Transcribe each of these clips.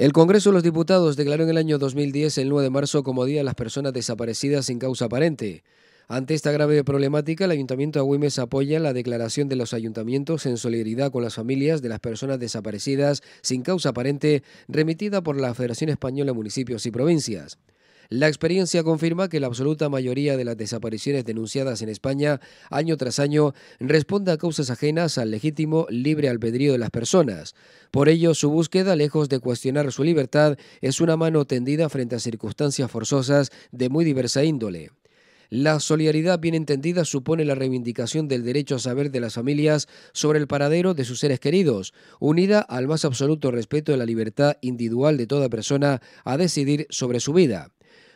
El Congreso de los Diputados declaró en el año 2010 el 9 de marzo como Día de las Personas Desaparecidas sin causa aparente. Ante esta grave problemática, el Ayuntamiento de Agüimes apoya la declaración de los ayuntamientos en solidaridad con las familias de las personas desaparecidas sin causa aparente remitida por la Federación Española de Municipios y Provincias. La experiencia confirma que la absoluta mayoría de las desapariciones denunciadas en España año tras año responde a causas ajenas al legítimo libre albedrío de las personas. Por ello, su búsqueda, lejos de cuestionar su libertad, es una mano tendida frente a circunstancias forzosas de muy diversa índole. La solidaridad bien entendida supone la reivindicación del derecho a saber de las familias sobre el paradero de sus seres queridos, unida al más absoluto respeto de la libertad individual de toda persona a decidir sobre su vida.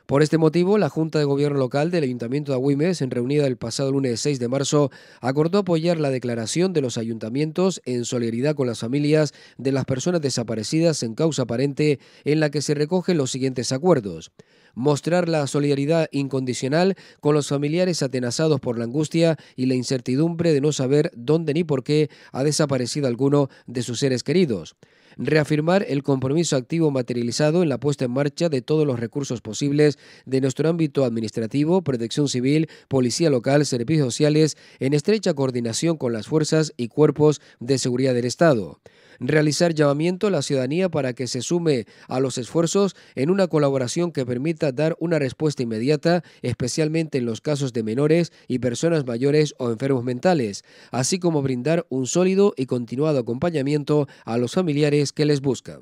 Por este motivo, la Junta de Gobierno Local del Ayuntamiento de Agüimes, en reunida el pasado lunes 6 de marzo, acordó apoyar la declaración de los ayuntamientos en solidaridad con las familias de las personas desaparecidas en causa aparente, en la que se recogen los siguientes acuerdos mostrar la solidaridad incondicional con los familiares atenazados por la angustia y la incertidumbre de no saber dónde ni por qué ha desaparecido alguno de sus seres queridos reafirmar el compromiso activo materializado en la puesta en marcha de todos los recursos posibles de nuestro ámbito administrativo, protección civil, policía local, servicios sociales, en estrecha coordinación con las fuerzas y cuerpos de seguridad del Estado realizar llamamiento a la ciudadanía para que se sume a los esfuerzos en una colaboración que permita dar una respuesta inmediata, especialmente en los casos de menores y personas mayores o enfermos mentales, así como brindar un sólido y continuado acompañamiento a los familiares que les busca.